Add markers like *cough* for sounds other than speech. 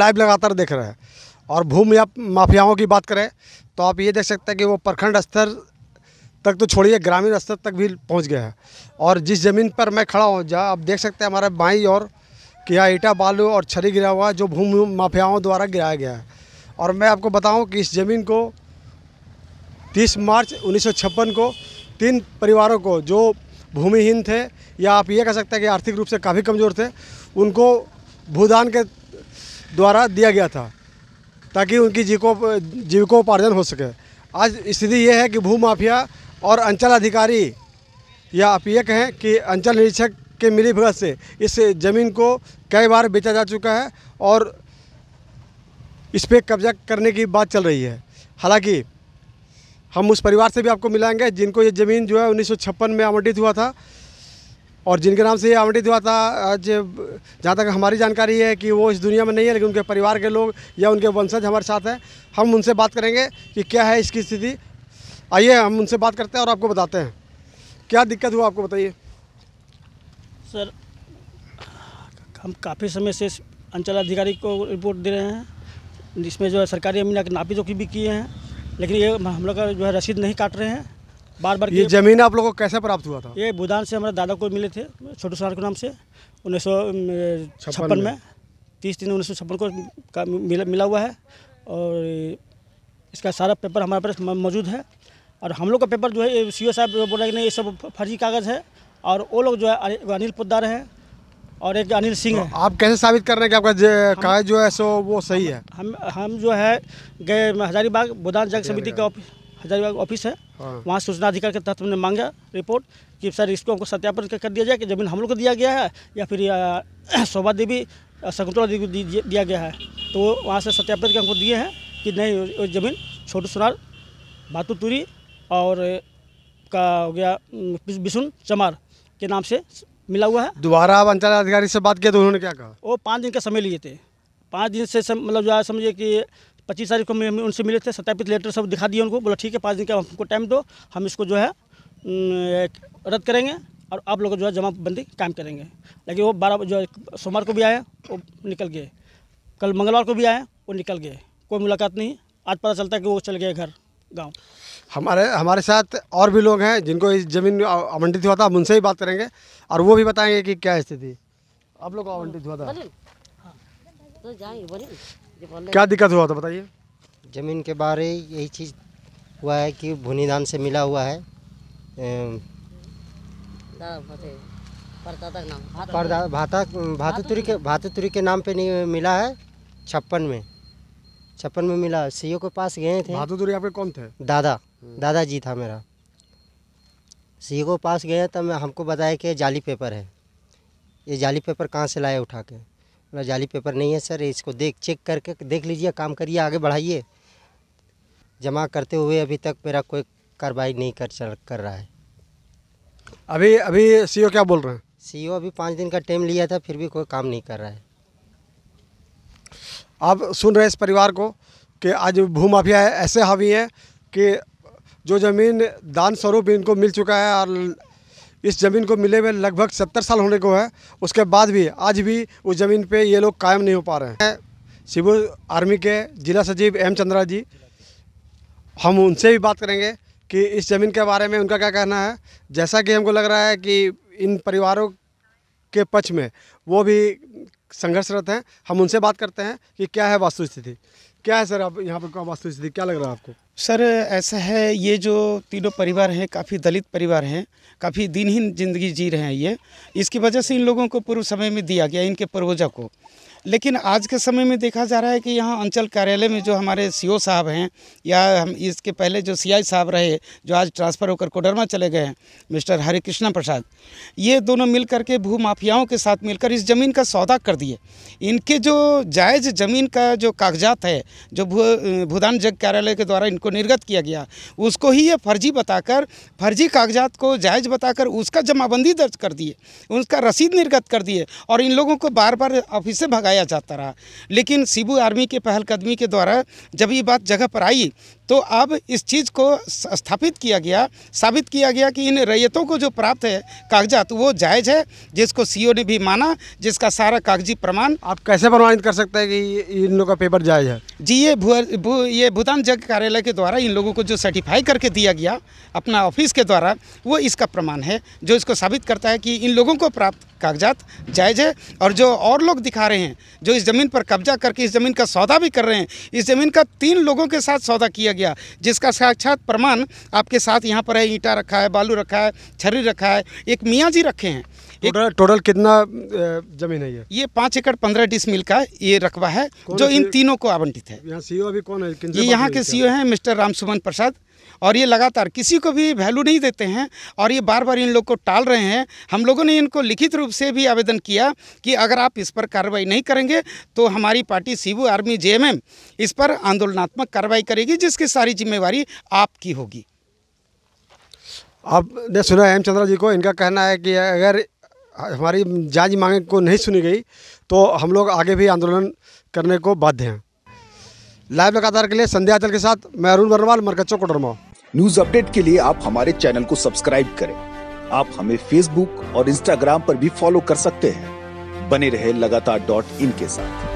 Live लगातार देख रहे हैं और भूमि माफियाओं की बात करें तो आप ये देख सकते हैं कि वो प्रखंड स्तर तक तो छोड़िए ग्रामीण स्तर तक भी पहुंच गए हैं और जिस ज़मीन पर मैं खड़ा हूँ जहाँ आप देख सकते हैं हमारे बाई और किया ईटा बालू और छरी गिरा हुआ जो भूमि माफियाओं द्वारा गिराया गया है और मैं आपको बताऊँ कि इस ज़मीन को तीस मार्च उन्नीस को तीन परिवारों को जो भूमिहीन थे या आप ये कह सकते हैं कि आर्थिक रूप से काफ़ी कमज़ोर थे उनको भूदान के द्वारा दिया गया था ताकि उनकी जीवको जीविकोपार्जन हो सके आज स्थिति यह है कि भू माफिया और अंचल अधिकारी या आप ये कहें कि अंचल निरीक्षक के मिली भगत से इस ज़मीन को कई बार बेचा जा चुका है और इस पर कब्जा करने की बात चल रही है हालांकि हम उस परिवार से भी आपको मिलाएंगे जिनको ये ज़मीन जो है उन्नीस में आवंटित हुआ था और जिनके नाम से ये आवंटित हुआ था आज जहाँ तक हमारी जानकारी है कि वो इस दुनिया में नहीं है लेकिन उनके परिवार के लोग या उनके वंशज हमारे साथ हैं हम उनसे बात करेंगे कि क्या है इसकी स्थिति आइए हम उनसे बात करते हैं और आपको बताते हैं क्या दिक्कत हुआ आपको बताइए सर हम काफ़ी समय से अंचलाधिकारी को रिपोर्ट दे रहे हैं जिसमें जो है सरकारी अमीना के नापी जोखी भी किए हैं लेकिन ये हम लोग का जो है रसीद नहीं काट रहे हैं बार बार ये जमीन आप लोगों को कैसे प्राप्त हुआ था ये बुदान से हमारे दादा को मिले थे छोटू सरार के नाम से उन्नीस छप्पन में तीस तीन उन्नीस सौ छप्पन को का मिला मिला हुआ है और इसका सारा पेपर हमारे पास मौजूद है और हम लोग का पेपर जो है सी ओ साहब बोल रहे हैं नहीं ये सब फर्जी कागज़ है और वो लोग जो है अनिल पुद्दार हैं और एक अनिल सिंह तो है आप कैसे साबित कर रहे हैं कि आपका कागज जो है सो वो सही है हम हम जो है गए हजारीबाग बुदान जग समिति के ऑफिस हजारीबाग ऑफिस है हाँ। वहाँ सूचना अधिकार के तहत हमने मांगा रिपोर्ट कि सर इसको हमको सत्यापन कर दिया जाए कि जमीन हम लोग को दिया गया है या फिर *clears throat* शोभा देवी शकुंतला देवी को दिया गया है तो वहाँ से सत्यापन के हमको दिए हैं कि नहीं जमीन छोटू सुनार तुरी और का हो गया बिशुन चमार के नाम से मिला हुआ है दोबारा आप अंचल अधिकारी से बात किया तो उन्होंने क्या कहा वो पाँच दिन का समय लिए थे पाँच दिन से मतलब जो है समझिए कि पच्चीस तारीख को उनसे मिले थे सत्यापित लेटर सब दिखा दिए उनको बोला ठीक है पाँच दिन का हमको टाइम दो हम इसको जो है रद्द करेंगे और आप लोग जो है जमाबंदी कायम करेंगे लेकिन वो बारह जो सोमवार को भी आए वो निकल गए कल मंगलवार को भी आए वो निकल गए कोई मुलाकात नहीं आज पता चलता है कि वो चल गए घर गाँव हमारे हमारे साथ और भी लोग हैं जिनको इस ज़मीन आवंटित हुआ था हम उनसे ही बात करेंगे और वो भी बताएंगे कि क्या स्थिति आप लोग को आवंटित हुआ था क्या दिक्कत हुआ था बताइए ज़मीन के बारे यही चीज़ हुआ है कि भूनी धान से मिला हुआ है भातुतुरी के भातुतुरी के नाम पे नहीं मिला है छप्पन में छप्पन में मिला सीओ के पास गए थे भातुतुरी आपके कौन थे दादा दादाजी था मेरा सीओ के पास गए तब हमको बताया कि जाली पेपर है ये जाली पेपर कहाँ से लाए उठा के ना जाली पेपर नहीं है सर इसको देख चेक करके देख लीजिए काम करिए आगे बढ़ाइए जमा करते हुए अभी तक मेरा कोई कार्रवाई नहीं कर चल कर रहा है अभी अभी सीईओ क्या बोल रहे हैं सीईओ अभी पाँच दिन का टाइम लिया था फिर भी कोई काम नहीं कर रहा है आप सुन रहे हैं इस परिवार को कि आज भूमाफिया ऐसे हावी है कि जो ज़मीन दान स्वरूप इनको मिल चुका है और इस ज़मीन को मिले हुए लगभग सत्तर साल होने को है उसके बाद भी आज भी उस ज़मीन पे ये लोग कायम नहीं हो पा रहे हैं सिविल आर्मी के जिला सचिव एम चंद्रा जी हम उनसे भी बात करेंगे कि इस ज़मीन के बारे में उनका क्या कहना है जैसा कि हमको लग रहा है कि इन परिवारों के पक्ष में वो भी संघर्षरत हैं हम उनसे बात करते हैं कि क्या है वास्तु स्थिति क्या है सर आप यहाँ पर वास्तु स्थिति क्या लग रहा है आपको सर ऐसा है ये जो तीनों परिवार हैं काफ़ी दलित परिवार हैं काफ़ी दिनहीन जिंदगी जी रहे हैं ये इसकी वजह से इन लोगों को पूर्व समय में दिया गया इनके पूर्वजों को लेकिन आज के समय में देखा जा रहा है कि यहाँ अंचल कार्यालय में जो हमारे सीओ साहब हैं या हम इसके पहले जो सीआई साहब रहे जो आज ट्रांसफ़र होकर कोडरमा चले गए हैं मिस्टर हरिकृष्णा प्रसाद ये दोनों मिल के भू माफियाओं के साथ मिलकर इस ज़मीन का सौदा कर दिए इनके जो जायज़ ज़मीन का जो कागजात है जो भू भूदान जग कार्यालय के द्वारा इनको निर्गत किया गया उसको ही ये फर्जी बताकर फर्जी कागजात को जायज़ बताकर उसका जमाबंदी दर्ज कर दिए उसका रसीद निर्गत कर दिए और इन लोगों को बार बार ऑफिस से भगाया जाता रहा लेकिन सिबू आर्मी के पहलकदमी के द्वारा जब ये बात जगह पर आई तो अब इस चीज़ को स्थापित किया गया साबित किया गया कि इन रैयतों को जो प्राप्त है कागजात वो जायज़ है जिसको सीओ ने भी माना जिसका सारा कागजी प्रमाण आप कैसे प्रमाणित कर सकते हैं कि इन लोगों का पेपर जायज़ है जी ये भू ये भूटान जग कार्यालय के द्वारा इन लोगों को जो सर्टिफाई करके दिया गया अपना ऑफिस के द्वारा वो इसका प्रमाण है जो इसको साबित करता है कि इन लोगों को प्राप्त कागजात जायज़ है और जो और लोग दिखा रहे हैं जो इस ज़मीन पर कब्जा करके इस ज़मीन का सौदा भी कर रहे हैं इस ज़मीन का तीन लोगों के साथ सौदा किया गया गया जिसका साक्षात प्रमाण आपके साथ यहाँ पर है ईंटा रखा है बालू रखा है छरी रखा है एक मियाँ जी रखे हैं टोटल टोटल कितना जमीन है ये ये पाँच एकड़ पंद्रह डिसमिल का ये रकबा है जो इन तीनों को आवंटित है यहाँ सीओ अभी कौन है ये यहाँ के सीओ हैं मिस्टर रामसुमन प्रसाद और ये लगातार किसी को भी वैल्यू नहीं देते हैं और ये बार बार इन लोग को टाल रहे हैं हम लोगों ने इनको लिखित रूप से भी आवेदन किया कि अगर आप इस पर कार्रवाई नहीं करेंगे तो हमारी पार्टी सीबू आर्मी जे इस पर आंदोलनात्मक कार्रवाई करेगी जिसकी सारी जिम्मेवारी आपकी होगी आपने सुना चंद्रा जी को इनका कहना है कि अगर हमारी जांच मांगे को नहीं सुनी गई तो हम लोग आगे भी आंदोलन करने को बाध्य हैं लाइव लगातार के लिए संध्या अचल के साथ मैं अरुण वर्णवाल मरकच्चो कोडरमा न्यूज अपडेट के लिए आप हमारे चैनल को सब्सक्राइब करें आप हमें फेसबुक और इंस्टाग्राम पर भी फॉलो कर सकते हैं बने रहे लगातार डॉट इन के साथ